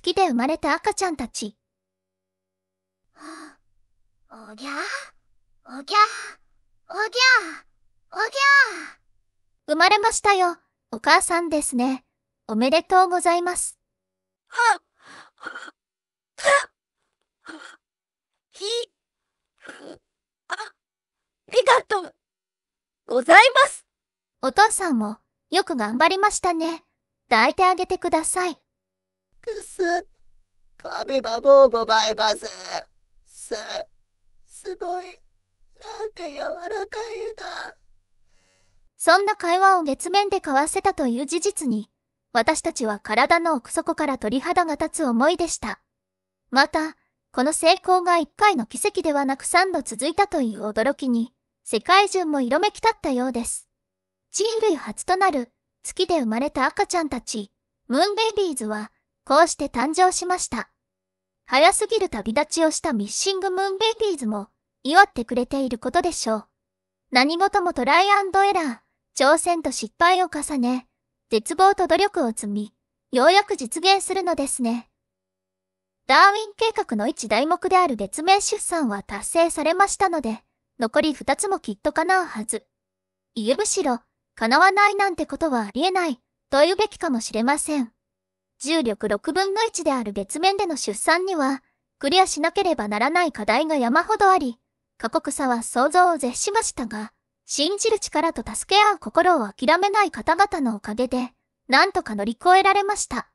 月で生まれた赤ちゃんたち。おぎゃおぎゃおぎゃおぎゃ生まれましたよ。お母さんですね。おめでとうございます。ははひ、あ、ありがとう、ございます。お父さんも、よく頑張りましたね。抱いてあげてください。くす。噛めばもうございます。す、すごい。なんて柔らかいだ。そんな会話を月面で交わせたという事実に、私たちは体の奥底から鳥肌が立つ思いでした。また、この成功が1回の奇跡ではなく3度続いたという驚きに、世界中も色めき立ったようです。人類初となる月で生まれた赤ちゃんたち、ムーンベイビーズは、こうして誕生しました。早すぎる旅立ちをしたミッシングムーンベイビーズも祝ってくれていることでしょう。何事もトライアンドエラー、挑戦と失敗を重ね、絶望と努力を積み、ようやく実現するのですね。ダーウィン計画の一題目である月面出産は達成されましたので、残り二つもきっと叶うはず。いえむしろ、叶わないなんてことはありえない、と言うべきかもしれません。重力6分の1である月面での出産には、クリアしなければならない課題が山ほどあり、過酷さは想像を絶しましたが、信じる力と助け合う心を諦めない方々のおかげで、なんとか乗り越えられました。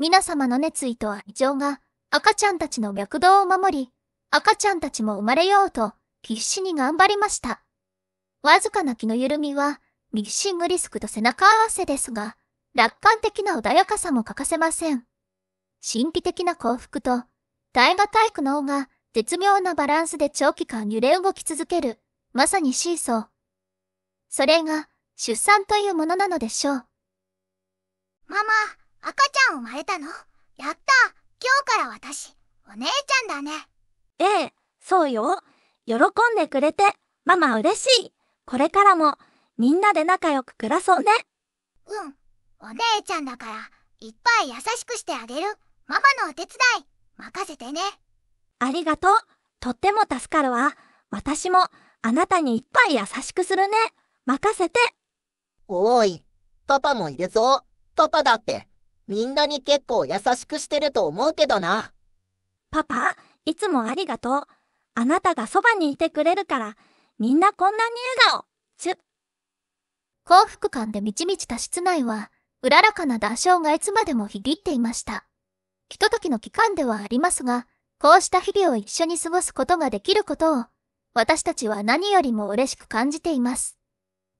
皆様の熱意と愛情が、赤ちゃんたちの脈動を守り、赤ちゃんたちも生まれようと、必死に頑張りました。わずかな気の緩みは、ミッシングリスクと背中合わせですが、楽観的な穏やかさも欠かせません。神秘的な幸福と、耐え難い苦悩が絶妙なバランスで長期間揺れ動き続ける、まさにシーソー。それが出産というものなのでしょう。ママ、赤ちゃん生まれたのやった今日から私、お姉ちゃんだね。ええ、そうよ。喜んでくれて、ママ嬉しい。これからも、みんなで仲良く暮らそうね。うん。お姉ちゃんだからいっぱい優しくしてあげるママのお手伝い任せてねありがとうとっても助かるわ私もあなたにいっぱい優しくするね任せておーいパパもいるぞパパだってみんなに結構優しくしてると思うけどなパパいつもありがとうあなたがそばにいてくれるからみんなこんなに笑顔ちゅ幸福感で満ち満ちた室内はうららかな打笑がいつまでもひぎっていました。ひと時の期間ではありますが、こうした日々を一緒に過ごすことができることを、私たちは何よりも嬉しく感じています。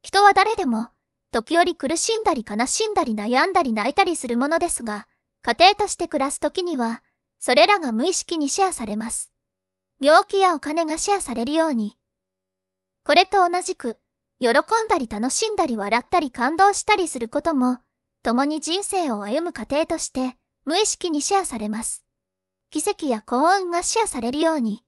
人は誰でも、時折苦しんだり悲しんだり悩んだり泣いたりするものですが、家庭として暮らす時には、それらが無意識にシェアされます。病気やお金がシェアされるように。これと同じく、喜んだり楽しんだり笑ったり感動したりすることも、共に人生を歩む過程として無意識にシェアされます。奇跡や幸運がシェアされるように。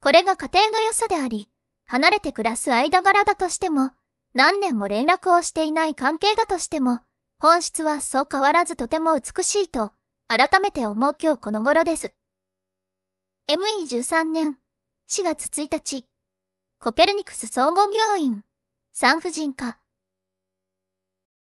これが家庭の良さであり、離れて暮らす間柄だとしても、何年も連絡をしていない関係だとしても、本質はそう変わらずとても美しいと、改めて思う今日この頃です。ME13 年4月1日、コペルニクス総合病院、産婦人科、